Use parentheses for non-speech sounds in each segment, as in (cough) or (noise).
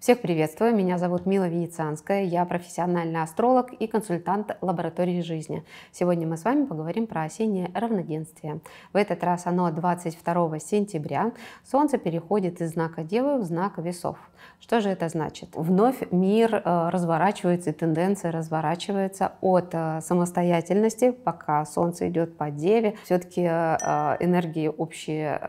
Всех приветствую, меня зовут Мила Венецианская, я профессиональный астролог и консультант лаборатории жизни. Сегодня мы с вами поговорим про осеннее равноденствие. В этот раз оно 22 сентября. Солнце переходит из знака Девы в знак Весов. Что же это значит? Вновь мир э, разворачивается и тенденция разворачивается от э, самостоятельности, пока Солнце идет по Деве. Все-таки э, энергии общие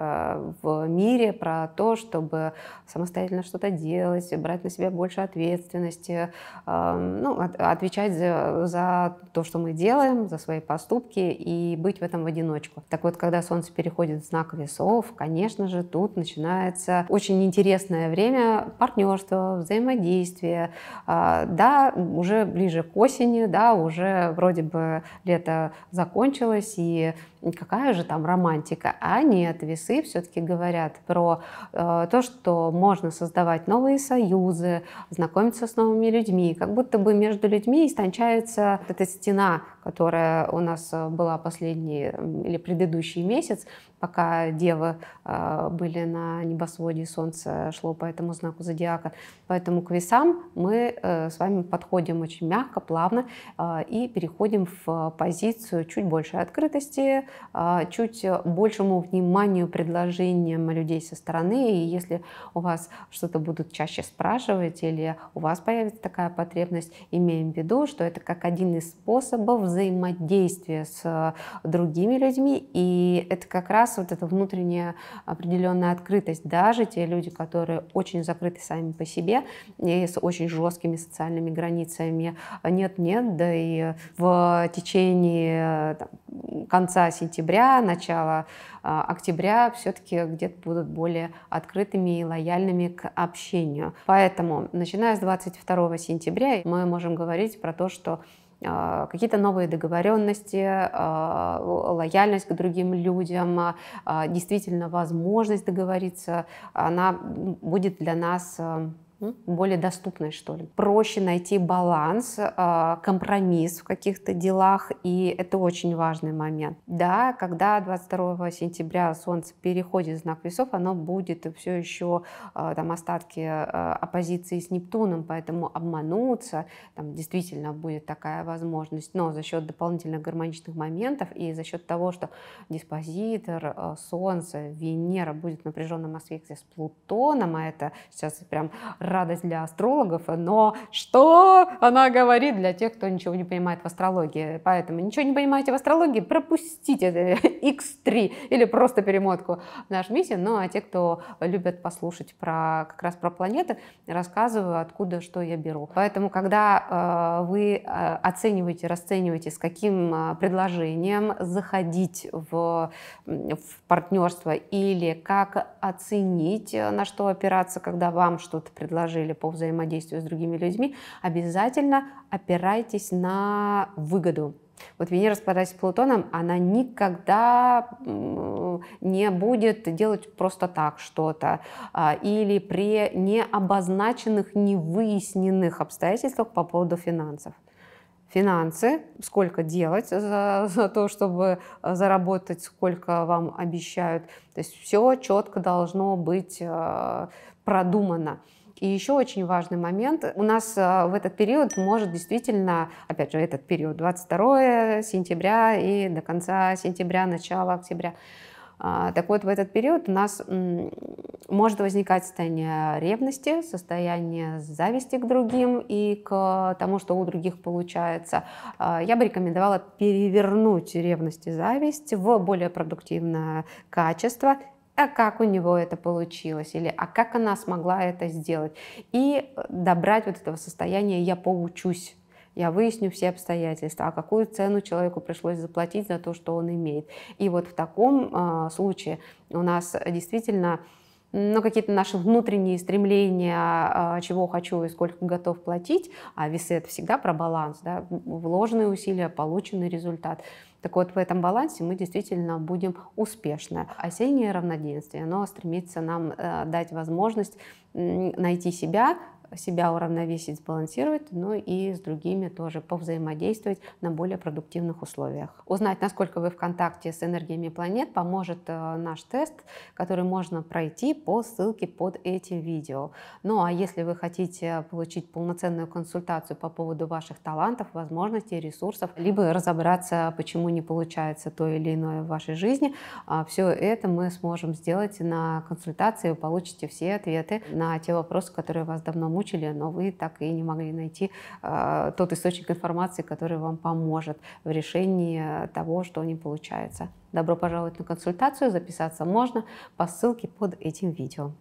в мире про то, чтобы самостоятельно что-то делать, брать на себя больше ответственности, эм, ну, отвечать за, за то, что мы делаем, за свои поступки и быть в этом в одиночку. Так вот, когда Солнце переходит в знак весов, конечно же, тут начинается очень интересное время партнерства, взаимодействия. А, да, уже ближе к осени, да, уже вроде бы лето закончилось, и какая же там романтика. А нет, весы все-таки говорят про э, то, что можно создавать новые союзы, союзы, знакомиться с новыми людьми. Как будто бы между людьми истончается эта стена, которая у нас э, была последний или предыдущий месяц, пока девы а, были на небосводе, солнце шло по этому знаку зодиака. Поэтому к весам мы э, с вами подходим очень мягко, плавно а, и переходим в позицию чуть большей открытости, а, чуть большему вниманию предложениям людей со стороны. И если у вас что-то будут чаще спрашивать или у вас появится такая потребность, имеем в виду, что это как один из способов взаимодействия с другими людьми. И это как раз раз вот эта внутренняя определенная открытость. Даже те люди, которые очень закрыты сами по себе и с очень жесткими социальными границами, нет-нет, да и в течение там, конца сентября, начала а, октября все-таки где-то будут более открытыми и лояльными к общению. Поэтому, начиная с 22 сентября, мы можем говорить про то, что а, какие-то новые договоренности, а, лояльность к другим людям, а, действительно возможность договориться, она будет для нас более доступной, что ли. Проще найти баланс, а, компромисс в каких-то делах, и это очень важный момент. Да, когда 22 сентября Солнце переходит в знак весов, оно будет все еще а, там остатки а, оппозиции с Нептуном, поэтому обмануться, там действительно будет такая возможность, но за счет дополнительных гармоничных моментов и за счет того, что диспозитор, Солнце, Венера будет в напряженном аспекте с Плутоном, а это сейчас прям радость для астрологов, но что она говорит для тех, кто ничего не понимает в астрологии. Поэтому ничего не понимаете в астрологии, пропустите X3 (laughs) или просто перемотку в миссии, Ну а те, кто любят послушать про как раз про планеты, рассказываю, откуда что я беру. Поэтому, когда э, вы э, оцениваете, расцениваете, с каким э, предложением заходить в, в партнерство или как оценить, э, на что опираться, когда вам что-то предлагают, предложили по взаимодействию с другими людьми, обязательно опирайтесь на выгоду. Вот Венера, спадаясь с Плутоном, она никогда не будет делать просто так что-то. А, или при необозначенных, невыясненных обстоятельствах по поводу финансов финансы, сколько делать за, за то, чтобы заработать, сколько вам обещают. То есть все четко должно быть а, продумано. И еще очень важный момент. У нас а, в этот период может действительно, опять же, этот период 22 сентября и до конца сентября, начала октября, а, так вот, в этот период у нас может возникать состояние ревности, состояние зависти к другим и к тому, что у других получается. А, я бы рекомендовала перевернуть ревность и зависть в более продуктивное качество, а как у него это получилось, или а как она смогла это сделать. И э, добрать вот этого состояния «я поучусь». Я выясню все обстоятельства, а какую цену человеку пришлось заплатить за то, что он имеет. И вот в таком э, случае у нас действительно ну, какие-то наши внутренние стремления, а, чего хочу и сколько готов платить, а весы это всегда про баланс, да, вложенные усилия, полученный результат – так вот, в этом балансе мы действительно будем успешны. Осеннее равноденствие, оно стремится нам э, дать возможность найти себя, себя уравновесить, сбалансировать, но и с другими тоже повзаимодействовать на более продуктивных условиях. Узнать, насколько вы в контакте с энергиями планет, поможет э, наш тест, который можно пройти по ссылке под этим видео. Ну а если вы хотите получить полноценную консультацию по поводу ваших талантов, возможностей, ресурсов, либо разобраться, почему не получается то или иное в вашей жизни, а, все это мы сможем сделать на консультации, вы получите все ответы на те вопросы, которые вас давно мучают мучили, но вы так и не могли найти э, тот источник информации, который вам поможет в решении того, что не получается. Добро пожаловать на консультацию, записаться можно по ссылке под этим видео.